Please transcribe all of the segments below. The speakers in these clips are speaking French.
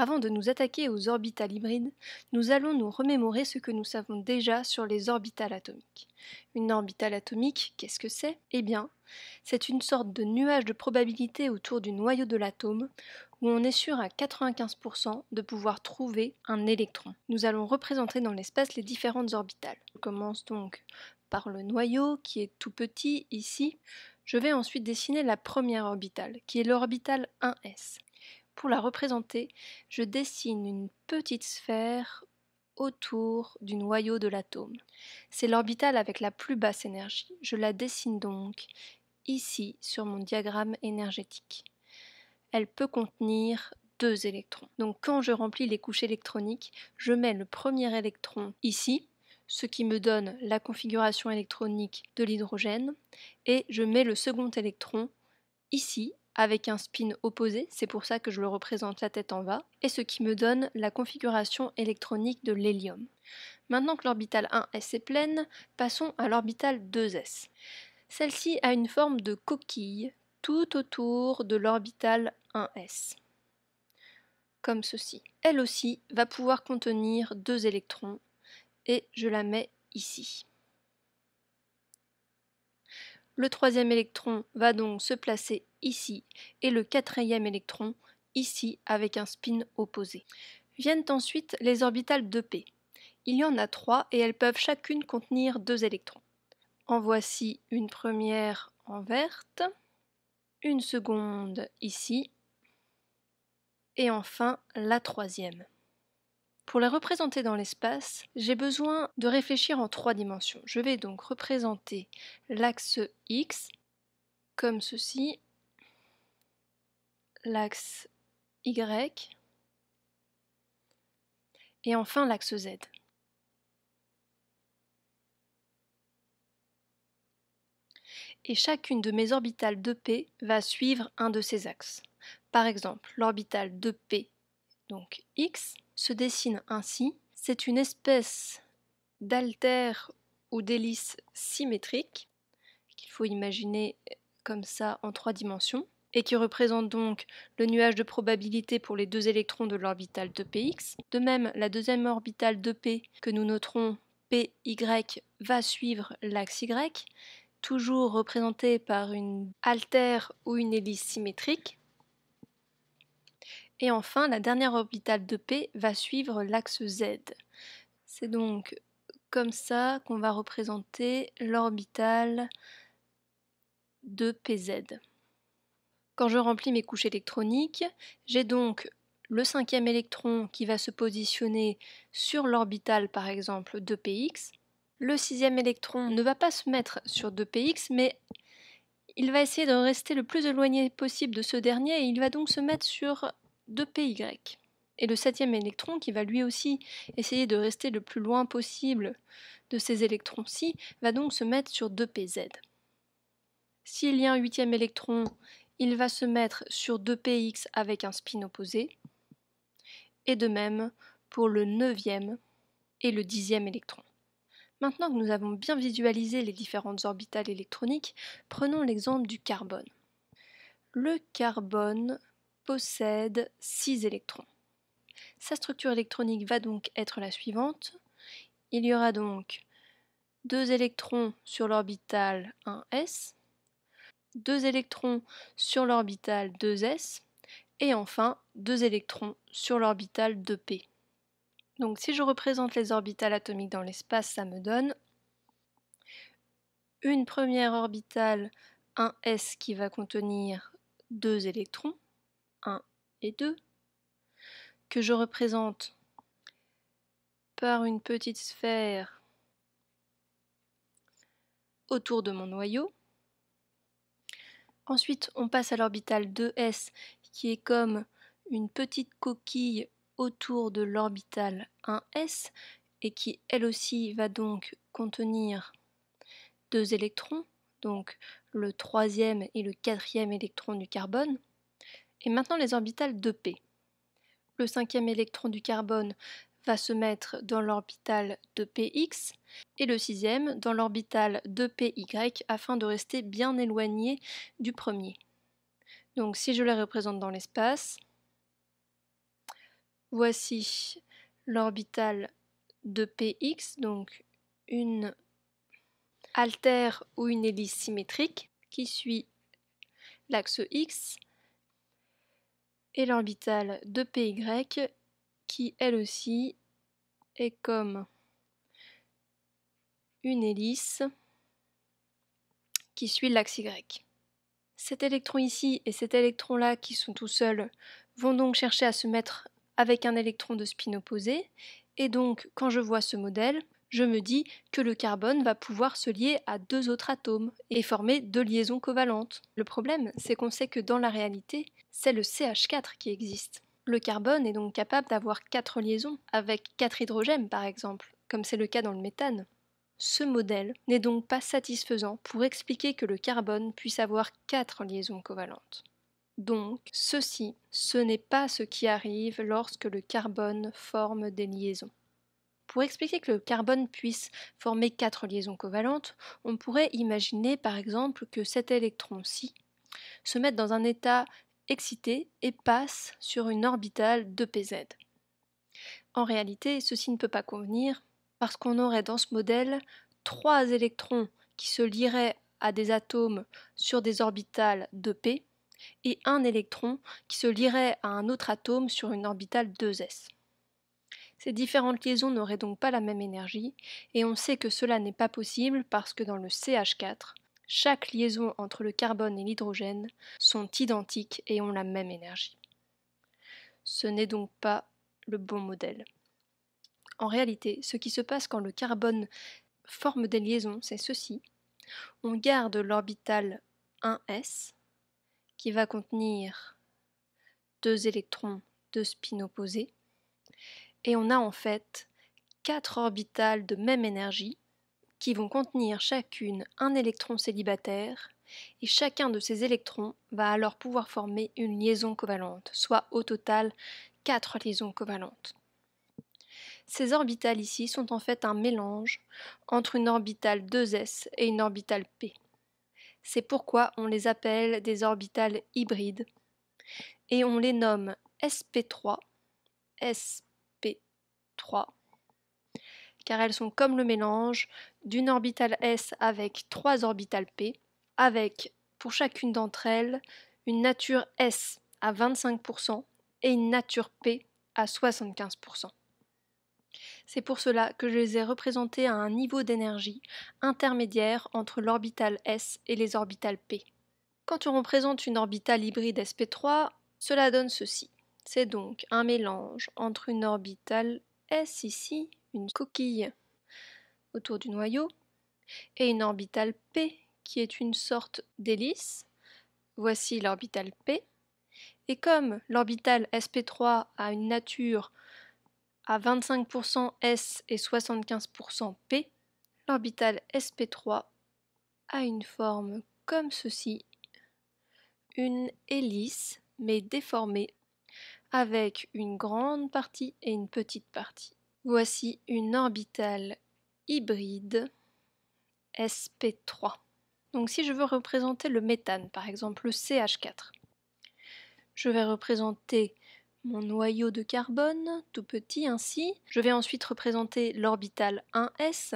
Avant de nous attaquer aux orbitales hybrides, nous allons nous remémorer ce que nous savons déjà sur les orbitales atomiques. Une orbitale atomique, qu'est-ce que c'est Eh bien, c'est une sorte de nuage de probabilité autour du noyau de l'atome où on est sûr à 95% de pouvoir trouver un électron. Nous allons représenter dans l'espace les différentes orbitales. On commence donc par le noyau qui est tout petit ici. Je vais ensuite dessiner la première orbitale qui est l'orbitale 1s pour la représenter, je dessine une petite sphère autour du noyau de l'atome. C'est l'orbitale avec la plus basse énergie. Je la dessine donc ici sur mon diagramme énergétique. Elle peut contenir deux électrons. Donc quand je remplis les couches électroniques, je mets le premier électron ici, ce qui me donne la configuration électronique de l'hydrogène, et je mets le second électron ici, avec un spin opposé, c'est pour ça que je le représente la tête en bas, et ce qui me donne la configuration électronique de l'hélium. Maintenant que l'orbitale 1s est pleine, passons à l'orbitale 2s. Celle-ci a une forme de coquille tout autour de l'orbitale 1s, comme ceci. Elle aussi va pouvoir contenir deux électrons, et je la mets ici. Le troisième électron va donc se placer ici et le quatrième électron ici avec un spin opposé. Viennent ensuite les orbitales 2p. Il y en a trois et elles peuvent chacune contenir deux électrons. En voici une première en verte, une seconde ici et enfin la troisième. Pour la représenter dans l'espace, j'ai besoin de réfléchir en trois dimensions. Je vais donc représenter l'axe X comme ceci l'axe Y et enfin l'axe Z. Et chacune de mes orbitales de p va suivre un de ces axes. Par exemple, l'orbitale de p donc x, se dessine ainsi. C'est une espèce d'altère ou d'hélice symétrique qu'il faut imaginer comme ça en trois dimensions et qui représente donc le nuage de probabilité pour les deux électrons de l'orbitale de px De même, la deuxième orbitale de p que nous noterons py va suivre l'axe y, toujours représentée par une altère ou une hélice symétrique. Et enfin, la dernière orbitale de p va suivre l'axe z. C'est donc comme ça qu'on va représenter l'orbitale de pz. Quand je remplis mes couches électroniques, j'ai donc le cinquième électron qui va se positionner sur l'orbital par exemple 2 px. Le sixième électron ne va pas se mettre sur 2px, mais il va essayer de rester le plus éloigné possible de ce dernier et il va donc se mettre sur 2py. Et le septième électron, qui va lui aussi essayer de rester le plus loin possible de ces électrons-ci, va donc se mettre sur 2pz. S'il y a un huitième électron, il va se mettre sur 2px avec un spin opposé, et de même pour le neuvième et le dixième électron. Maintenant que nous avons bien visualisé les différentes orbitales électroniques, prenons l'exemple du carbone. Le carbone possède 6 électrons. Sa structure électronique va donc être la suivante. Il y aura donc 2 électrons sur l'orbitale 1s, 2 électrons sur l'orbital 2s et enfin 2 électrons sur l'orbital 2p. Donc si je représente les orbitales atomiques dans l'espace, ça me donne une première orbitale 1s qui va contenir deux électrons, 1 et 2, que je représente par une petite sphère autour de mon noyau. Ensuite, on passe à l'orbitale 2s qui est comme une petite coquille autour de l'orbitale 1s et qui elle aussi va donc contenir deux électrons, donc le troisième et le quatrième électron du carbone. Et maintenant les orbitales 2p. Le cinquième électron du carbone se mettre dans l'orbitale de px et le sixième dans l'orbital de py afin de rester bien éloigné du premier. Donc si je la représente dans l'espace, voici l'orbital de px, donc une altère ou une hélice symétrique qui suit l'axe x et l'orbital de py qui elle aussi comme une hélice qui suit l'axe Y. Cet électron ici et cet électron là qui sont tout seuls vont donc chercher à se mettre avec un électron de spin opposé et donc quand je vois ce modèle, je me dis que le carbone va pouvoir se lier à deux autres atomes et former deux liaisons covalentes. Le problème, c'est qu'on sait que dans la réalité, c'est le CH4 qui existe le carbone est donc capable d'avoir quatre liaisons, avec quatre hydrogènes par exemple, comme c'est le cas dans le méthane. Ce modèle n'est donc pas satisfaisant pour expliquer que le carbone puisse avoir quatre liaisons covalentes. Donc, ceci, ce n'est pas ce qui arrive lorsque le carbone forme des liaisons. Pour expliquer que le carbone puisse former quatre liaisons covalentes, on pourrait imaginer par exemple que cet électron-ci se mette dans un état excité et passe sur une orbitale de Pz. En réalité, ceci ne peut pas convenir parce qu'on aurait dans ce modèle trois électrons qui se lieraient à des atomes sur des orbitales de p et un électron qui se lierait à un autre atome sur une orbitale 2s. Ces différentes liaisons n'auraient donc pas la même énergie, et on sait que cela n'est pas possible parce que dans le CH4, chaque liaison entre le carbone et l'hydrogène sont identiques et ont la même énergie. Ce n'est donc pas le bon modèle. En réalité, ce qui se passe quand le carbone forme des liaisons, c'est ceci. On garde l'orbital 1s qui va contenir deux électrons de spin opposés et on a en fait quatre orbitales de même énergie qui vont contenir chacune un électron célibataire, et chacun de ces électrons va alors pouvoir former une liaison covalente, soit au total quatre liaisons covalentes. Ces orbitales ici sont en fait un mélange entre une orbitale 2s et une orbitale p. C'est pourquoi on les appelle des orbitales hybrides et on les nomme sp3, sp3 car elles sont comme le mélange d'une orbitale S avec trois orbitales P, avec pour chacune d'entre elles une nature S à 25% et une nature P à 75%. C'est pour cela que je les ai représentées à un niveau d'énergie intermédiaire entre l'orbitale S et les orbitales P. Quand on représente une orbitale hybride sp3, cela donne ceci. C'est donc un mélange entre une orbitale S ici une coquille autour du noyau, et une orbitale P qui est une sorte d'hélice. Voici l'orbitale P. Et comme l'orbitale sp3 a une nature à 25% s et 75% p, l'orbitale sp3 a une forme comme ceci, une hélice mais déformée, avec une grande partie et une petite partie. Voici une orbitale hybride sp3. Donc si je veux représenter le méthane, par exemple le CH4, je vais représenter mon noyau de carbone, tout petit ainsi. Je vais ensuite représenter l'orbitale 1s,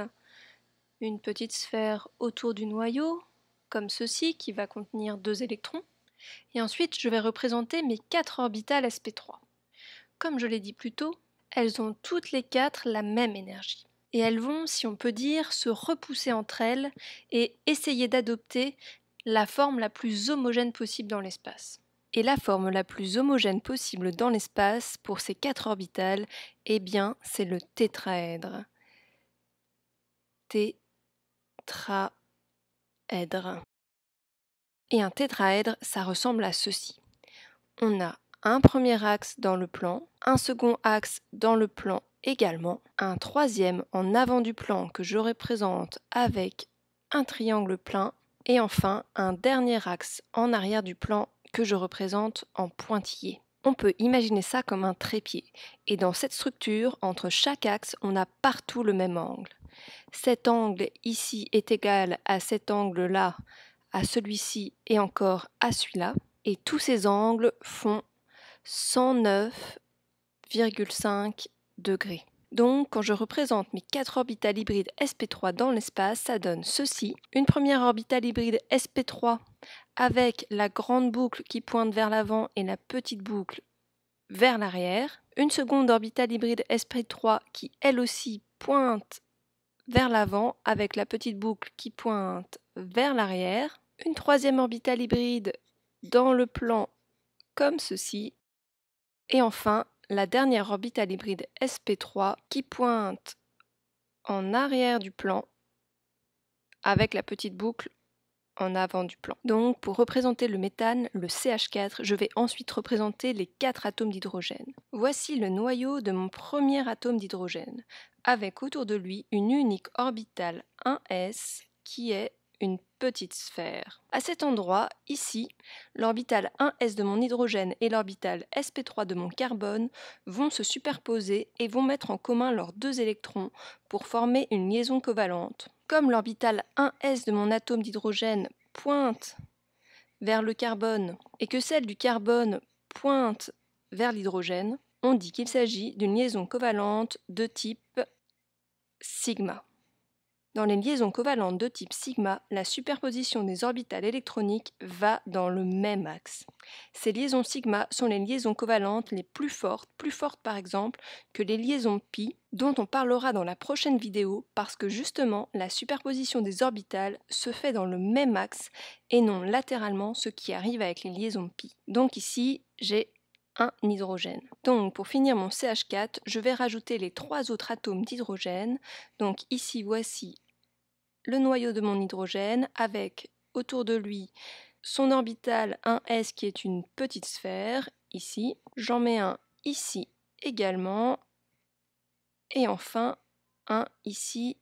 une petite sphère autour du noyau, comme ceci, qui va contenir deux électrons. Et ensuite, je vais représenter mes quatre orbitales sp3. Comme je l'ai dit plus tôt, elles ont toutes les quatre la même énergie. Et elles vont, si on peut dire, se repousser entre elles et essayer d'adopter la forme la plus homogène possible dans l'espace. Et la forme la plus homogène possible dans l'espace pour ces quatre orbitales, eh bien, c'est le tétraèdre. Tétraèdre. Et un tétraèdre, ça ressemble à ceci. On a un premier axe dans le plan, un second axe dans le plan également, un troisième en avant du plan que je représente avec un triangle plein, et enfin un dernier axe en arrière du plan que je représente en pointillé. On peut imaginer ça comme un trépied, et dans cette structure, entre chaque axe, on a partout le même angle. Cet angle ici est égal à cet angle là, à celui-ci et encore à celui-là, et tous ces angles font 109,5 degrés. Donc, quand je représente mes quatre orbitales hybrides sp3 dans l'espace, ça donne ceci. Une première orbitale hybride sp3 avec la grande boucle qui pointe vers l'avant et la petite boucle vers l'arrière. Une seconde orbitale hybride sp3 qui, elle aussi, pointe vers l'avant avec la petite boucle qui pointe vers l'arrière. Une troisième orbitale hybride dans le plan comme ceci et enfin, la dernière orbitale hybride SP3 qui pointe en arrière du plan avec la petite boucle en avant du plan. Donc pour représenter le méthane, le CH4, je vais ensuite représenter les quatre atomes d'hydrogène. Voici le noyau de mon premier atome d'hydrogène, avec autour de lui une unique orbitale 1s qui est une petite sphère. À cet endroit, ici, l'orbital 1s de mon hydrogène et l'orbital sp3 de mon carbone vont se superposer et vont mettre en commun leurs deux électrons pour former une liaison covalente. Comme l'orbital 1s de mon atome d'hydrogène pointe vers le carbone et que celle du carbone pointe vers l'hydrogène, on dit qu'il s'agit d'une liaison covalente de type sigma. Dans les liaisons covalentes de type sigma, la superposition des orbitales électroniques va dans le même axe. Ces liaisons sigma sont les liaisons covalentes les plus fortes, plus fortes par exemple que les liaisons pi, dont on parlera dans la prochaine vidéo parce que justement la superposition des orbitales se fait dans le même axe et non latéralement ce qui arrive avec les liaisons pi. Donc ici, j'ai un hydrogène. Donc pour finir mon CH4, je vais rajouter les trois autres atomes d'hydrogène. Donc ici voici le noyau de mon hydrogène avec autour de lui son orbital 1s qui est une petite sphère ici. J'en mets un ici également. Et enfin un ici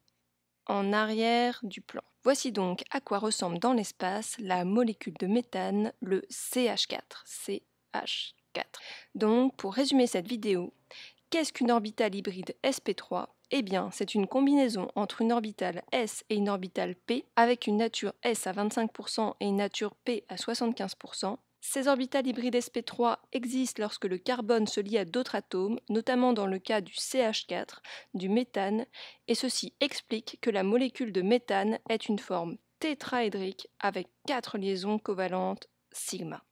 en arrière du plan. Voici donc à quoi ressemble dans l'espace la molécule de méthane, le CH4. CH4. Donc, pour résumer cette vidéo, qu'est-ce qu'une orbitale hybride sp3 eh bien, c'est une combinaison entre une orbitale S et une orbitale P, avec une nature S à 25% et une nature P à 75%. Ces orbitales hybrides sp3 existent lorsque le carbone se lie à d'autres atomes, notamment dans le cas du CH4, du méthane, et ceci explique que la molécule de méthane est une forme tétraédrique avec quatre liaisons covalentes sigma.